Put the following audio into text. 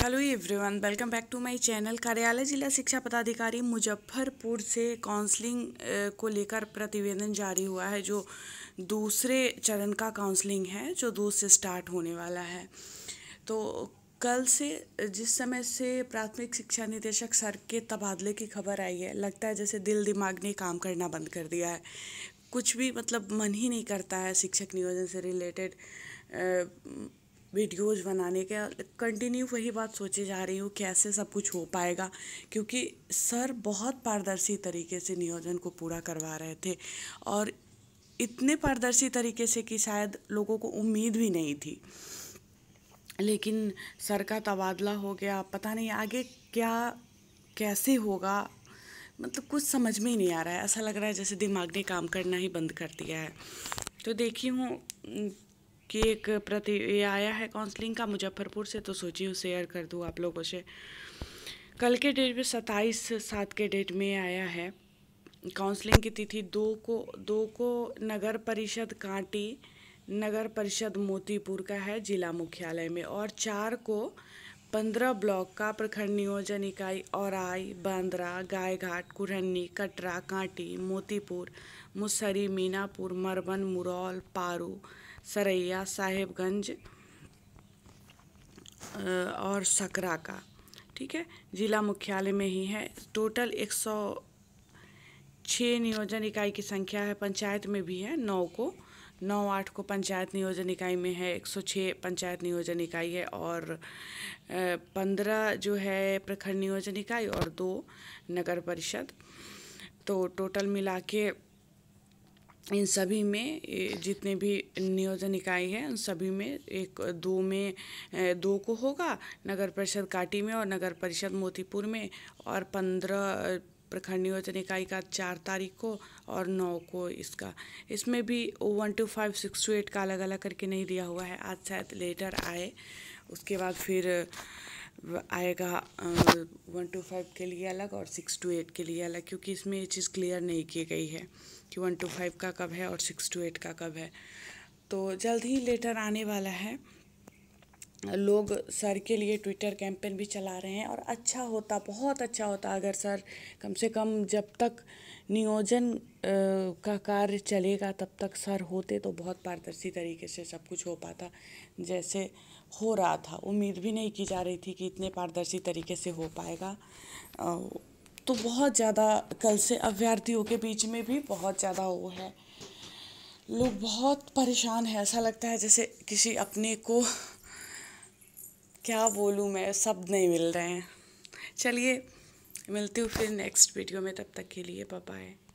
hello everyone welcome back to my channel कार्यालय जिला शिक्षा पदाधिकारी मुजफ्फरपुर से काउंसलिंग को लेकर प्रतिवेदन जारी हुआ है जो दूसरे चरण का काउंसलिंग है जो दो से स्टार्ट होने वाला है तो कल से जिस समय से प्राथमिक शिक्षा निदेशक सर के तबादले की खबर आई है लगता है जैसे दिल दिमाग ने काम करना बंद कर दिया है कुछ भी मतलब मन ही नहीं करता है शिक्षक नियोजन से रिलेटेड वीडियोज़ बनाने के कंटिन्यू वही बात सोचे जा रही हूँ कैसे सब कुछ हो पाएगा क्योंकि सर बहुत पारदर्शी तरीके से नियोजन को पूरा करवा रहे थे और इतने पारदर्शी तरीके से कि शायद लोगों को उम्मीद भी नहीं थी लेकिन सर का तबादला हो गया पता नहीं आगे क्या कैसे होगा मतलब कुछ समझ में ही नहीं आ रहा है ऐसा लग रहा है जैसे दिमाग ने काम करना ही बंद कर दिया है तो देखी हूँ कि एक प्रति ये आया है काउंसलिंग का मुजफ्फरपुर से तो सोची हूँ शेयर कर दूँ आप लोगों से कल के डेट में सत्ताईस सात के डेट में आया है काउंसलिंग की तिथि दो को दो को नगर परिषद कांटी नगर परिषद मोतीपुर का है जिला मुख्यालय में और चार को पंद्रह ब्लॉक का प्रखंड नियोजन इकाई औराई बांद्रा गायघाट कुरहनी कटरा कांटी मोतीपुर मुसरी मीनापुर मरबन मुरौल पारू सरैया साहेबगंज और सकरा का ठीक है जिला मुख्यालय में ही है टोटल एक सौ छः नियोजन इकाई की संख्या है पंचायत में भी है नौ को नौ आठ को पंचायत नियोजन इकाई में है एक सौ छः पंचायत नियोजन इकाई है और पंद्रह जो है प्रखंड नियोजन इकाई और दो नगर परिषद तो टोटल मिला के इन सभी में जितने भी नियोजन इकाई हैं उन सभी में एक दो में दो को होगा नगर परिषद काटी में और नगर परिषद मोतीपुर में और पंद्रह प्रखंड नियोजन इकाई का चार तारीख को और नौ को इसका इसमें भी one two five six two eight का अलग अलग करके नहीं दिया हुआ है आज शायद लेटर आए उसके बाद फिर आएगा वन टू फाइव के लिए अलग और सिक्स टू एट के लिए अलग क्योंकि इसमें ये चीज़ क्लियर नहीं की गई है कि वन टू फाइव का कब है और सिक्स टू एट का कब है तो जल्द ही लेटर आने वाला है लोग सर के लिए ट्विटर कैंपेन भी चला रहे हैं और अच्छा होता बहुत अच्छा होता अगर सर कम से कम जब तक नियोजन का कार्य चलेगा तब तक सर होते तो बहुत पारदर्शी तरीके से सब कुछ हो पाता जैसे हो रहा था उम्मीद भी नहीं की जा रही थी कि इतने पारदर्शी तरीके से हो पाएगा तो बहुत ज़्यादा कल से अभ्यर्थियों के बीच में भी बहुत ज़्यादा वो है लोग बहुत परेशान हैं ऐसा लगता है जैसे किसी अपने को क्या बोलूँ मैं शब्द नहीं मिल रहे हैं चलिए मिलती हूँ फिर नेक्स्ट वीडियो में तब तक के लिए बाय